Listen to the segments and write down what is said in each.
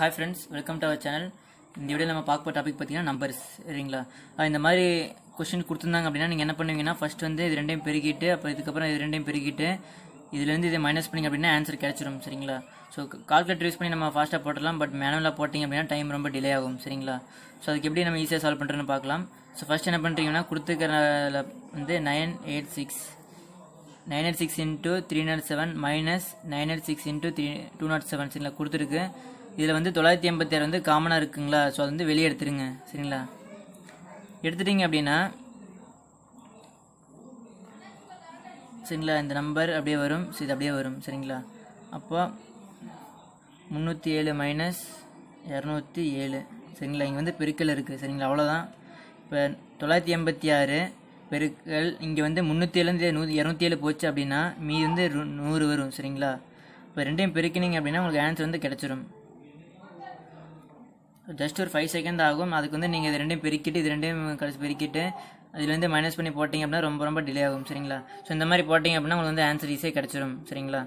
hi friends welcome to our channel இந்த video நம்ம பார்க்க போகிற டாபிக் பார்த்தீங்கன்னா நம்பர்ஸ் சரிங்களா இந்த மாதிரி கொஸ்டின் கொடுத்துருந்தாங்க அப்படின்னா நீங்கள் என்ன பண்ணுவீங்கன்னா ஃபஸ்ட் வந்து இது ரெண்டையும் பெருகிட்டு அப்போ இதுக்கப்புறம் இது ரெண்டையும் பெருகிட்டு இதுலேருந்து இதை மைனஸ் பண்ணிங்க அப்படின்னா ஆன்சர் கிடச்சிரும் சரிங்களா ஸோ கால்குலேட்டர் யூஸ் பண்ணி நம்ம ஃபாஸ்ட்டாக போட்டலாம் பட் மேனுவலாக போட்டிங்க அப்படின்னா டைம் ரொம்ப டிலே ஆகும் சரிங்களா ஸோ அதுக்கு எப்படி நம்ம ஈஸியாக சால்வ் பண்ணுறோன்னு பார்க்கலாம் ஸோ ஃபஸ்ட் என்ன பண்ணுறீங்கன்னா கொடுத்துருக்கிற வந்து nine eight six nine eight six into three not seven minus nine eight six into three two not seven சரிங்களா கொடுத்துருக்கு இதில் வந்து தொள்ளாயிரத்தி எண்பத்தி ஆறு வந்து காமனாக இருக்குங்களா ஸோ அது வந்து வெளியே எடுத்துருங்க சரிங்களா எடுத்துட்டிங்க அப்படின்னா சரிங்களா இந்த நம்பர் அப்படியே வரும் ஸோ இது அப்படியே வரும் சரிங்களா அப்போ முந்நூற்றி ஏழு மைனஸ் இரநூத்தி ஏழு சரிங்களா இங்கே வந்து பெருக்கல் இருக்குது சரிங்களா அவ்வளோதான் இப்போ தொள்ளாயிரத்தி எண்பத்தி ஆறு பெருக்கல் இங்கே வந்து முந்நூற்றி ஏழுலேருந்து நூ இரநூத்தி ஏழு போச்சு அப்படின்னா மீது வந்து நூறு வரும் சரிங்களா இப்போ ரெண்டையும் பெருக்கினீங்க அப்படின்னா உங்களுக்கு ஆன்சர் வந்து கிடச்சிரும் ஜஸ்ட் ஒரு ஃபைவ் செகண்ட் ஆகும் அதுக்கு வந்து நீங்கள் இது ரெண்டையும் பெருக்கிட்டு இது ரெண்டையும் கடைசி பெருக்கிட்டு வந்து மைனஸ் பண்ணி போட்டிங்க அப்படின்னா ரொம்ப ரொம்ப டிலே ஆகும் சரிங்களா ஸோ இந்த மாதிரி போட்டிங்க அப்படின்னா உங்களுக்கு வந்து ஆன்சர் ஈஸியாக கிடச்சிரும் சரிங்களா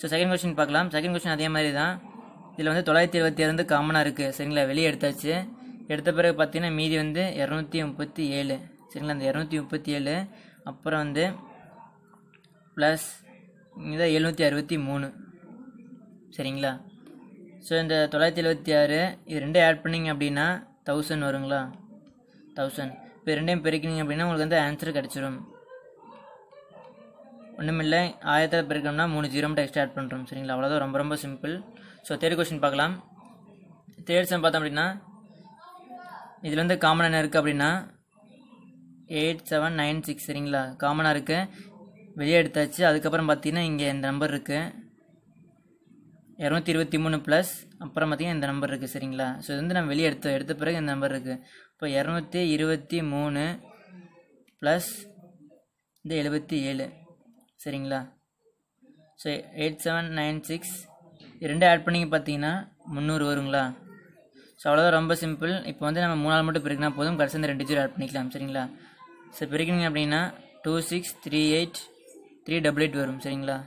ஸோ செகண்ட் கொஸ்டின் பார்க்கலாம் செகண்ட் கொஸ்டின் அதே மாதிரி தான் இதில் வந்து தொள்ளாயிரத்தி இருபத்தி ஏழு வந்து காமனாக இருக்குது சரிங்களா வெளியே எடுத்தாச்சு எடுத்த பிறகு பார்த்தீங்கன்னா மீதி வந்து இரநூத்தி முப்பத்தி ஏழு சரிங்களா அந்த இரநூத்தி முப்பத்தி ஏழு அப்புறம் வந்து ப்ளஸ் இங்கே தான் எழுநூற்றி அறுபத்தி மூணு சரிங்களா ஸோ இந்த தொள்ளாயிரத்தி எழுபத்தி ஆறு இது ரெண்டும் ஆட் பண்ணிங்க அப்படின்னா தௌசண்ட் வருங்களா தௌசண்ட் இப்போ ரெண்டையும் பெருக்கினீங்க அப்படின்னா உங்களுக்கு வந்து ஆன்சர் கிடச்சிரும் ஒன்றுமில்லை ஆயிரத்தில் பெருக்கணும்னா மூணு ஜீரோ மட்டும் எக்ஸ்ட்ரா ஆட் பண்ணுறோம் சரிங்களா அவ்வளோதான் ரொம்ப ரொம்ப சிம்பிள் ஸோ தேர்ட் கொஸ்டின் பார்க்கலாம் தேர்ட் சம் பார்த்தோம் அப்படின்னா இதில் வந்து காமன் என்ன இருக்குது அப்படின்னா எயிட் செவன் நைன் சிக்ஸ் சரிங்களா காமனாக இருக்குது வெளியே எடுத்தாச்சு அதுக்கப்புறம் பார்த்தீங்கன்னா இங்கே இந்த நம்பர் இருக்குது இரநூத்தி இருபத்தி மூணு ப்ளஸ் அப்புறம் பார்த்திங்கன்னா இந்த நம்பர் இருக்குது சரிங்களா ஸோ இது வந்து நம்ம வெளியே எடுத்து எடுத்த பிறகு இந்த நம்பர் இருக்குது இப்போ இரநூத்தி இருபத்தி மூணு ப்ளஸ் இந்த எழுபத்தி ஏழு சரிங்களா so eight seven nine six ரெண்டு ஆட் பண்ணிங்க பார்த்தீங்கன்னா முந்நூறு வருங்களா ஸோ அவ்வளோதான் ரொம்ப சிம்பிள் இப்போ வந்து நம்ம மூணு நாள் மட்டும் பிரிக்கினா போதும் கடைசி இந்த ரெண்டு ஜீரோ ஆட் பண்ணிக்கலாம் சரிங்களா ஸோ பிரிக்கிங்க அப்படின்னா two six three eight three double eight வரும் சரிங்களா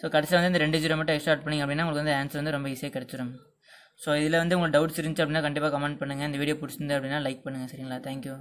ஸோ கடைசியில் வந்து இந்த ரெண்டு ஜீரோ மட்டும் எக்ஸ்ட்ரா ஆட் பண்ணிங்க அப்படின்னா உங்களுக்கு வந்து ஆன்சர் வந்து ரொம்ப ஈஸியாக கிடச்சிடும் ஸோ இதில் வந்து உங்களுக்கு டவுட்ஸ் இருந்துச்சு அப்படின்னா கண்டிப்பாக கமெண்ட் பண்ணுங்கள் இந்த வீடியோ பிடிச்சிருந்தது அப்படின்னா லைக் பண்ணுங்கள் சரிங்களா தேங்க்யூ